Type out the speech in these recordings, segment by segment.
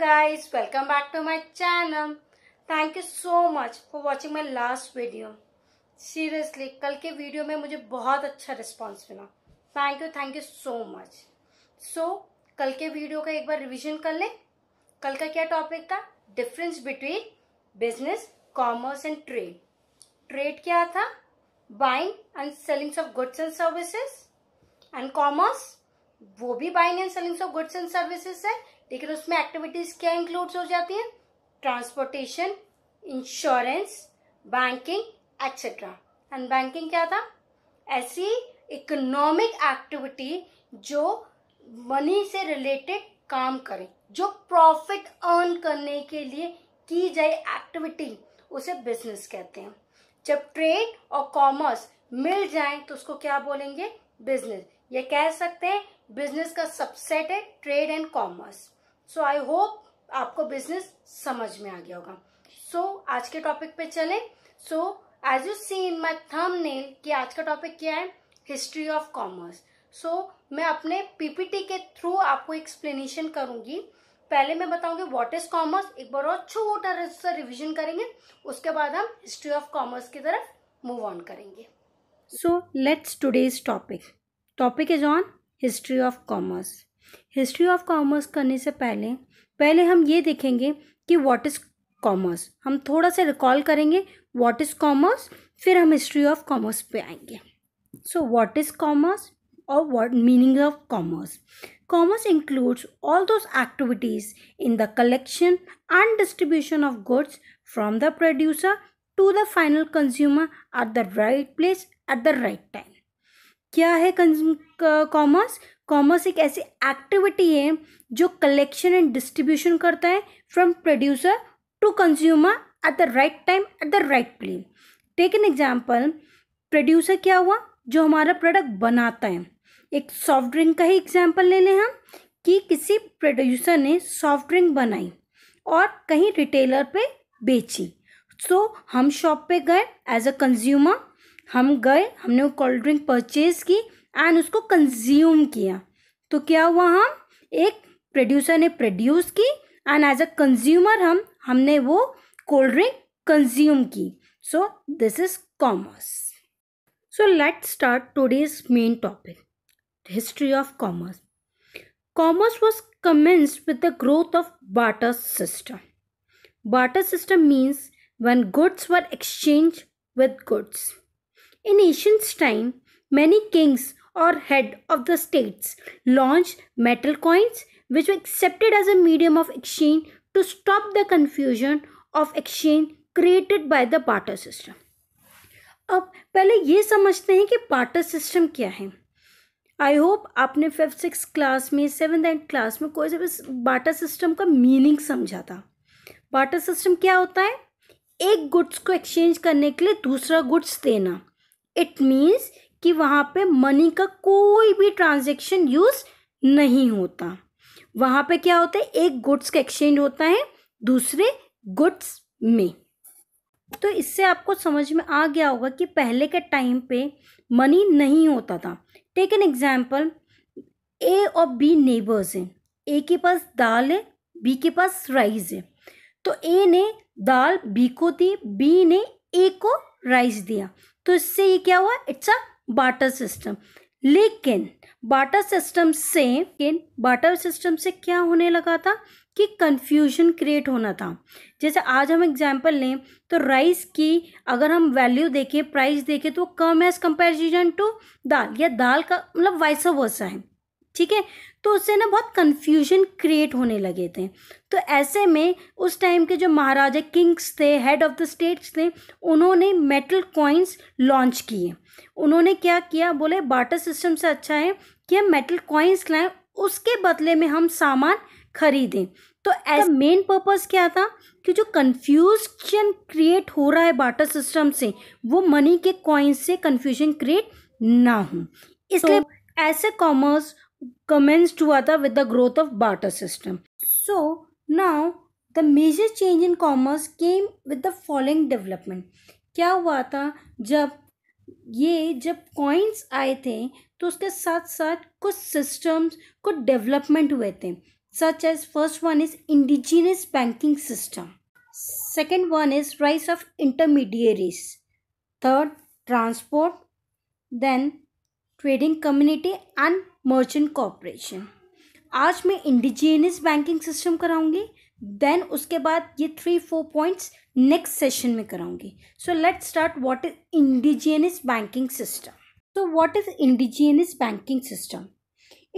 guys welcome back to my channel thank you so much for watching my last video seriously कल के video में मुझे बहुत अच्छा रिस्पांस मिला thank you thank you so much so कल के वीडियो का एक बार रिवीजन कर लें कल का क्या टॉपिक था difference between business commerce and trade trade क्या था buying and sellings of goods and services and commerce वो भी buying and sellings of goods and services है लेकिन तो उसमें एक्टिविटीज क्या इंक्लूड्स हो जाती हैं transportation insurance banking etcetera and banking क्या था ऐसी इकोनॉमिक एक्टिविटी जो मनी से रिलेटेड काम करे जो प्रॉफिट अर्न करने के लिए की जाए एक्टिविटी उसे बिजनेस कहते हैं जब ट्रेड और कॉमर्स मिल जाए तो उसको क्या बोलेंगे बिजनेस ये कह सकते हैं बिजनेस का सबसेट है trade and commerce so I hope आपको बिजनेस समझ में आ गया होगा सो so, आज के टॉपिक पे चले so as you see in my thumbnail कि आज का टॉपिक क्या है हिस्ट्री ऑफ कॉमर्स सो मैं अपने पीपीटी के थ्रू आपको एक्सप्लेनेशन करूंगी पहले मैं बताऊंगी व्हाट इज कॉमर्स एक बार और छोटा सा रिविजन करेंगे उसके बाद हम हिस्ट्री ऑफ कॉमर्स की तरफ मूव ऑन करेंगे so let's today's topic topic is on history of commerce history of commerce करने से पहले पहले हम ये देखेंगे कि वॉट इज़ कॉमर्स हम थोड़ा सा रिकॉल करेंगे वॉट इज़ कॉमर्स फिर हम हिस्ट्री ऑफ कॉमर्स पे आएंगे सो वॉट इज़ कॉमर्स और what meaning of commerce commerce includes all those activities in the collection and distribution of goods from the producer to the final consumer at the right place at the right time क्या है commerce commerce एक ऐसी activity है जो collection and distribution करता है from producer to consumer at the right time at the right place take an example producer क्या हुआ जो हमारा प्रोडक्ट बनाता है एक सॉफ्ट ड्रिंक का ही एग्जाम्पल ले लें हम कि किसी प्रोड्यूसर ने सॉफ्ट ड्रिंक बनाई और कहीं रिटेलर पे बेची सो so, हम शॉप पे गए एज अ कंज्यूमर हम गए हमने वो कोल्ड ड्रिंक परचेज़ की एंड उसको कंज्यूम किया तो क्या हुआ हम एक प्रोड्यूसर ने प्रोड्यूस की एंड एज अ कंज्यूमर हम हमने वो कोल्ड ड्रिंक कंज्यूम की so this is commerce so let start today's main topic history of commerce commerce was commenced with the growth of barter system barter system means one goods were exchange with goods in ancient time many kings or head of the states launched metal coins which were accepted as a medium of exchange to stop the confusion of exchange created by the barter system. अब पहले ये समझते हैं कि barter system क्या है I hope आपने fifth six class में सेवन एंड क्लास में कोई से बाटर सिस्टम का मीनिंग समझा था बाटर सिस्टम क्या होता है एक गुड्स को एक्सचेंज करने के लिए दूसरा गुड्स देना इट मीन्स कि वहाँ पे मनी का कोई भी ट्रांजेक्शन यूज़ नहीं होता वहाँ पे क्या होता है एक गुड्स का एक्सचेंज होता है दूसरे गुड्स में तो इससे आपको समझ में आ गया होगा कि पहले के टाइम पे मनी नहीं होता था टेक एन एग्जाम्पल ए और बी नेबर्स हैं ए के पास दाल है बी के पास राइस है तो ए ने दाल बी को दी बी ने ए को राइस दिया तो इससे ये क्या हुआ इट्स अ बाटर सिस्टम लेकिन बाटर सिस्टम से बाटर सिस्टम से क्या होने लगा था कि कन्फ्यूजन क्रिएट होना था जैसे आज हम एग्जाम्पल लें तो राइस की अगर हम वैल्यू देखें प्राइस देखें तो कम है एज़ कंपेरिजन टू दाल या दाल का मतलब वाइस वर्सा है ठीक है तो उससे ना बहुत कन्फ्यूजन क्रिएट होने लगे थे तो ऐसे में उस टाइम के जो महाराजा किंग्स थे हेड ऑफ़ द स्टेट्स थे उन्होंने मेटल कॉइन्स लॉन्च किए उन्होंने क्या किया बोले बाटर सिस्टम से अच्छा है कि हम मेटल कॉइन्स लाएं उसके बदले में हम सामान खरीदें तो ऐसा मेन तो पर्पस क्या था कि जो कन्फ्यूजन क्रिएट हो रहा है बाटर सिस्टम से वो मनी के कॉइन्स से कन्फ्यूजन क्रिएट ना हो इसलिए तो ऐसे commerce commenced hua tha with the growth of barter system so now the major change in commerce came with the following development क्या हुआ था जब ये जब कॉइन्स आए थे तो उसके साथ साथ कुछ सिस्टम्स कुछ डेवलपमेंट हुए थे such as first one is indigenous banking system second one is rise of intermediaries third transport then trading community and merchant corporation आज मैं इंडिजीनियस बैंकिंग सिस्टम कराऊंगी देन उसके बाद ये three four points next session में कराऊंगी so let start what is indigenous banking system तो what is indigenous banking system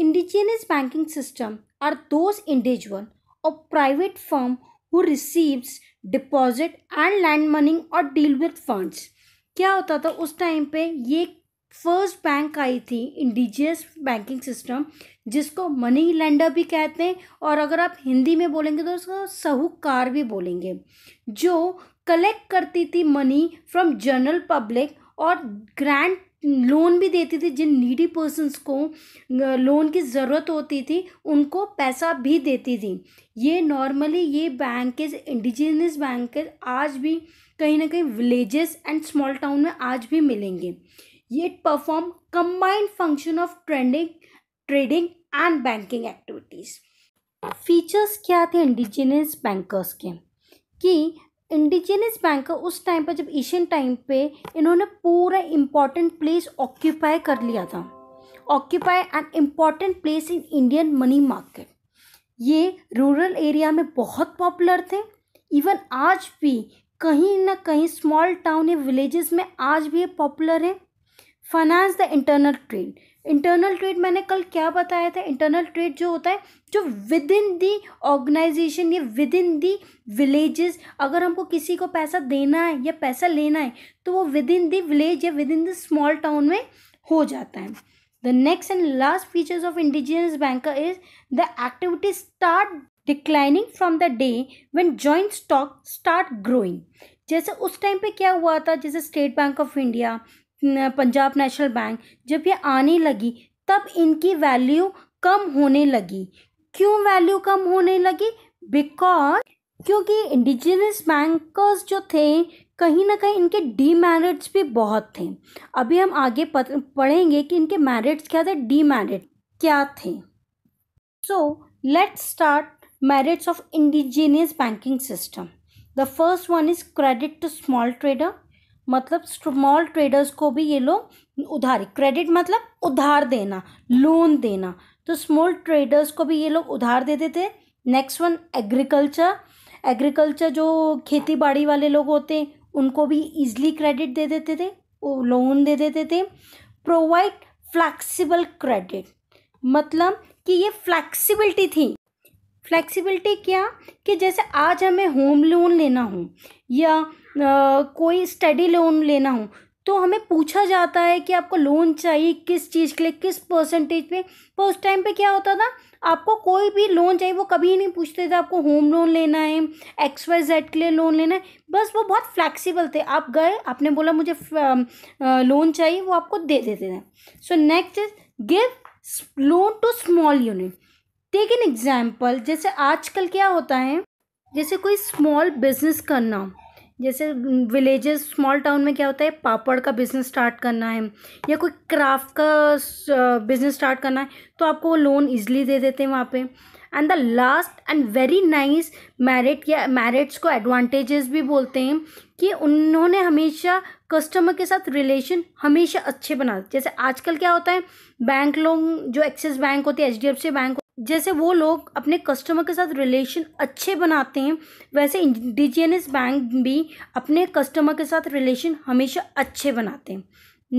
indigenous banking system are those individual और private firm who receives deposit and land money और deal with funds क्या होता था उस time पे ये first bank आई थी इंडिजियस बैंकिंग सिस्टम जिसको मनी लैंडर भी कहते हैं और अगर आप हिंदी में बोलेंगे तो उसको सहूकार भी बोलेंगे जो कलेक्ट करती थी मनी फ्रॉम जनरल पब्लिक और ग्रैंड लोन भी देती थी जिन नीडी पर्सनस को लोन की ज़रूरत होती थी उनको पैसा भी देती थी ये नॉर्मली ये बैंक इंडिजिनियस बैंक आज भी कहीं ना कहीं विलेजेस एंड स्मॉल टाउन में आज भी मिलेंगे yet perform combined function of trending trading and banking activities features क्या थे इंडिजिनियस बैंकर्स के कि इंडिजिनियस बैंकर उस टाइम पर जब एशियन टाइम पे इन्होंने पूरा इम्पॉर्टेंट प्लेस ऑक्यूपाई कर लिया था occupy an important place in Indian money market ये रूरल एरिया में बहुत पॉपुलर थे इवन आज भी कहीं ना कहीं स्मॉल टाउन या विलेजेस में आज भी ये पॉपुलर हैं finance the internal trade internal trade मैंने कल क्या बताया था इंटरनल ट्रेड जो होता है जो विद इन दी ऑर्गेनाइजेशन या विद इन दी विलेजेस अगर हमको किसी को पैसा देना है या पैसा लेना है तो वो विद इन दी विलेज या within the small town में हो जाता है the next and last features of indigenous banker is the activity start declining from the day when joint stock start growing जैसे उस टाइम पे क्या हुआ था जैसे State Bank of India Punjab National Bank जब ये आने लगी तब इनकी वैल्यू कम होने लगी क्यों वैल्यू कम होने लगी बिकॉज क्योंकि इंडिजिनस बैंकर्स जो थे कहीं ना कहीं इनके डीमेरिट्स भी बहुत थे अभी हम आगे पढ़ेंगे कि इनके मेरिट्स क्या थे डीमेरिट क्या थे so let start merits of indigenous banking system the first one is credit to small trader मतलब स्मॉल ट्रेडर्स को भी ये लोग उधारी क्रेडिट मतलब उधार देना लोन देना तो स्मॉल ट्रेडर्स को भी ये लोग उधार देते थे नेक्स्ट वन एग्रीकल्चर एग्रीकल्चर जो खेती बाड़ी वाले लोग होते हैं उनको भी इजली क्रेडिट दे देते थे लोन दे देते थे प्रोवाइड फ्लैक्सीबल क्रेडिट मतलब कि ये फ्लैक्सीबिलिटी थी फ्लेक्सिबिलिटी क्या कि जैसे आज हमें होम लोन लेना हो या आ, कोई स्टडी लोन लेना हो तो हमें पूछा जाता है कि आपको लोन चाहिए किस चीज़ के लिए किस परसेंटेज पे पर उस टाइम पे क्या होता था आपको कोई भी लोन चाहिए वो कभी नहीं पूछते थे आपको होम लोन लेना है एक्स वाई जेड के लिए लोन लेना है बस वो बहुत फ्लैक्सीबल थे आप गए आपने बोला मुझे लोन चाहिए वो आपको दे देते थे so next is give loan to small unit take an example जैसे आजकल क्या होता है जैसे कोई स्मॉल बिजनेस करना जैसे विलेजेस स्मॉल टाउन में क्या होता है पापड़ का बिज़नेस स्टार्ट करना है या कोई क्राफ्ट का बिज़नेस स्टार्ट करना है तो आपको वो लोन इजीली दे देते हैं वहाँ पे and the last and very nice merit या मैरिट्स को एडवांटेजेस भी बोलते हैं कि उन्होंने हमेशा कस्टमर के साथ रिलेशन हमेशा अच्छे बना जैसे आजकल क्या होता है बैंक लोन जो एक्सिस बैंक होती है H D F C bank जैसे वो लोग अपने कस्टमर के साथ रिलेशन अच्छे बनाते हैं वैसे इंडिजिनियस बैंक भी अपने कस्टमर के साथ रिलेशन हमेशा अच्छे बनाते हैं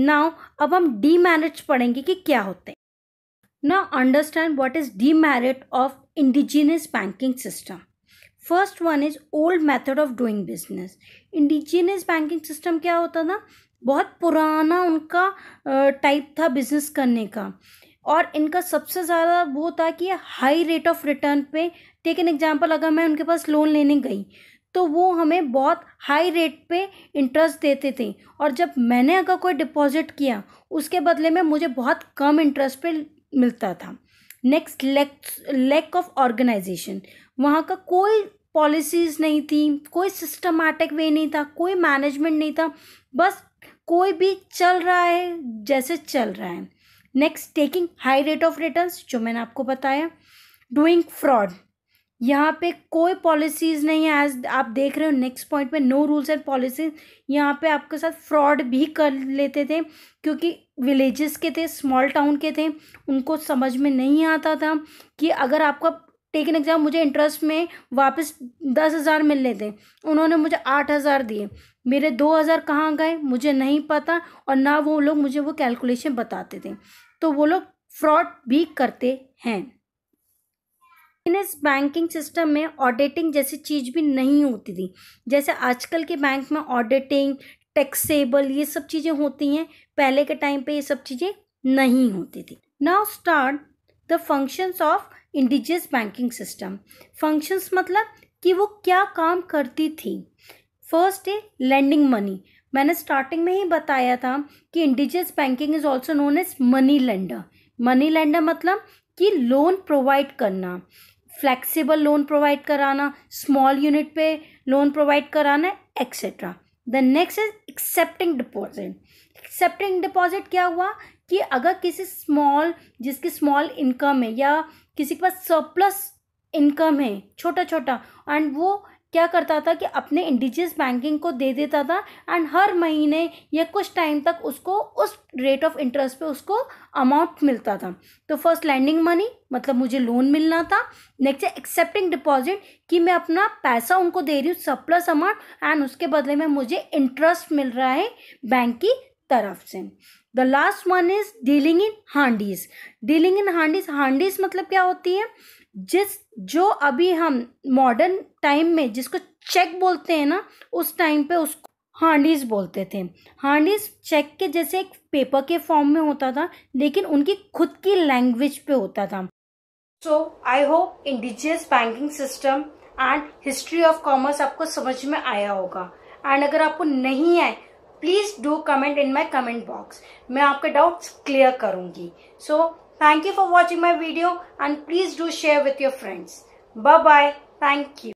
नाउ अब हम डी मैरिट पढ़ेंगे कि क्या होते हैं understand understand is the merit of indigenous banking system first one is old method of doing business indigenous banking system क्या होता था बहुत पुराना उनका टाइप था बिजनेस करने का और इनका सबसे ज़्यादा वो था कि हाई रेट ऑफ रिटर्न पे टेक एन एग्जाम्पल अगर मैं उनके पास लोन लेने गई तो वो हमें बहुत हाई रेट पे इंटरेस्ट देते थे और जब मैंने अगर कोई डिपॉजिट किया उसके बदले में मुझे बहुत कम इंटरेस्ट पे मिलता था नेक्स्ट लैक ऑफ ऑर्गेनाइजेशन वहाँ का कोई पॉलिसीज़ नहीं थी कोई सिस्टमैटिक वे नहीं था कोई मैनेजमेंट नहीं था बस कोई भी चल रहा है जैसे चल रहा है next taking high rate of return जो मैंने आपको बताया डूइंग फ्रॉड यहाँ पे कोई पॉलिसीज़ नहीं है एज आप देख रहे हो नेक्स्ट पॉइंट में नो रूल्स एंड पॉलिसीज यहाँ पे आपके साथ फ्रॉड भी कर लेते थे क्योंकि विलेजेस के थे स्मॉल टाउन के थे उनको समझ में नहीं आता था कि अगर आपका टेक एन एग्ज़ाम मुझे इंटरेस्ट में वापस दस हज़ार मिलने थे उन्होंने मुझे आठ हज़ार दिए मेरे दो हज़ार कहाँ गए मुझे नहीं पता और ना वो लोग मुझे वो कैलकुलेशन बताते थे तो वो लोग फ्रॉड भी करते हैं इस बैंकिंग सिस्टम में ऑडिटिंग जैसी चीज़ भी नहीं होती थी जैसे आजकल के बैंक में ऑडिटिंग टैक्सेबल ये सब चीज़ें होती हैं पहले के टाइम पे ये सब चीज़ें नहीं होती थी now start the functions of indigenous banking system functions मतलब कि वो क्या काम करती थी फर्स्ट है लैंडिंग मनी मैंने स्टार्टिंग में ही बताया था कि indigenous banking is also known as money lender money lender मतलब कि लोन प्रोवाइड करना फ्लेक्सिबल लोन प्रोवाइड कराना स्मॉल यूनिट पे लोन प्रोवाइड कराना etcetera the next is accepting deposit accepting deposit क्या हुआ कि अगर किसी स्मॉल जिसकी स्मॉल इनकम है या किसी के पास सरप्लस इनकम है छोटा छोटा एंड वो क्या करता था कि अपने इंडिजियस बैंकिंग को दे देता था एंड हर महीने या कुछ टाइम तक उसको उस रेट ऑफ इंटरेस्ट पे उसको अमाउंट मिलता था तो फर्स्ट लैंडिंग मनी मतलब मुझे लोन मिलना था नेक्स्ट है एक्सेप्टिंग डिपॉजिट कि मैं अपना पैसा उनको दे रही हूँ सप्लस अमाउंट एंड उसके बदले में मुझे इंटरेस्ट मिल रहा है बैंक की तरफ से the last one is dealing in hundis dealing in hundis hundis मतलब क्या होती है जिस जो अभी हम मॉडर्न टाइम में जिसको चेक बोलते हैं ना उस टाइम पे उसको हांडीज बोलते थे हांडीज चेक के जैसे एक पेपर के फॉर्म में होता था लेकिन उनकी खुद की लैंग्वेज पे होता था so I hope indigenous banking system and history of commerce आपको समझ में आया होगा एंड अगर आपको नहीं आए please do comment in my comment box मैं आपके डाउट्स क्लियर करूंगी सो so, Thank you for watching my video and please do share with your friends. Bye-bye. Thank you.